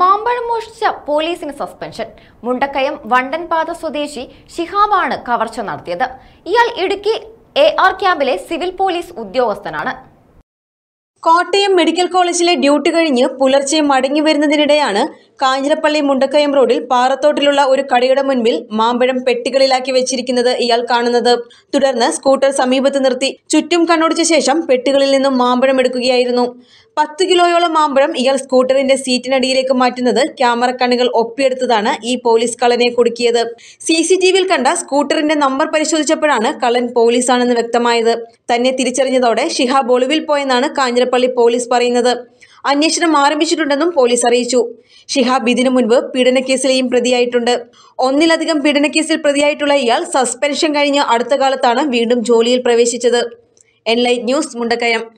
മാമ്പഴം മോഷ്ടിച്ച പോലീസിന് സസ്പെൻഷൻ മുണ്ടക്കയം വണ്ടൻപാത സ്വദേശി ഷിഹാബാണ് കവർച്ച നടത്തിയത് ഇയാൾ ഇടുക്കി എ ആർ ക്യാമ്പിലെ സിവിൽ പോലീസ് ഉദ്യോഗസ്ഥനാണ് കോട്ടയം മെഡിക്കൽ കോളേജിലെ ഡ്യൂട്ടി കഴിഞ്ഞ് പുലർച്ചെ മടങ്ങി വരുന്നതിനിടെയാണ് കാഞ്ഞിരപ്പള്ളി മുണ്ടക്കയം റോഡിൽ പാറത്തോട്ടിലുള്ള ഒരു കടയുടെ മുൻപിൽ മാമ്പഴം പെട്ടികളിലാക്കി വെച്ചിരിക്കുന്നത് ഇയാൾ കാണുന്നത് തുടർന്ന് സ്കൂട്ടർ സമീപത്ത് നിർത്തി ചുറ്റും കണ്ണോടിച്ച ശേഷം പെട്ടികളിൽ നിന്നും മാമ്പഴം എടുക്കുകയായിരുന്നു പത്ത് കിലോയോളം മാമ്പഴം ഇയാൾ സ്കൂട്ടറിന്റെ സീറ്റിനടിയിലേക്ക് മാറ്റുന്നത് ക്യാമറ കണ്ണുകൾ ഒപ്പിയെടുത്തതാണ് ഈ പോലീസ് കള്ളനെ കുടുക്കിയത് സി സി ടി വിയിൽ കണ്ട സ്കൂട്ടറിന്റെ നമ്പർ പരിശോധിച്ചപ്പോഴാണ് കള്ളൻ പോലീസാണെന്ന് വ്യക്തമായത് തന്നെ തിരിച്ചറിഞ്ഞതോടെ ഷിഹാബ് ഒളിവിൽ പോയെന്നാണ് കാഞ്ഞിരപ്പള്ളി പോലീസ് പറയുന്നത് അന്വേഷണം ആരംഭിച്ചിട്ടുണ്ടെന്നും പോലീസ് അറിയിച്ചു ഷിഹാബ് ഇതിനു മുൻപ് പീഡനക്കേസിലെയും പ്രതിയായിട്ടുണ്ട് ഒന്നിലധികം പീഡനക്കേസിൽ പ്രതിയായിട്ടുള്ള ഇയാൾ സസ്പെൻഷൻ കഴിഞ്ഞ് അടുത്ത കാലത്താണ് വീണ്ടും ജോലിയിൽ പ്രവേശിച്ചത് എൻലൈറ്റ് ന്യൂസ് മുണ്ടക്കയം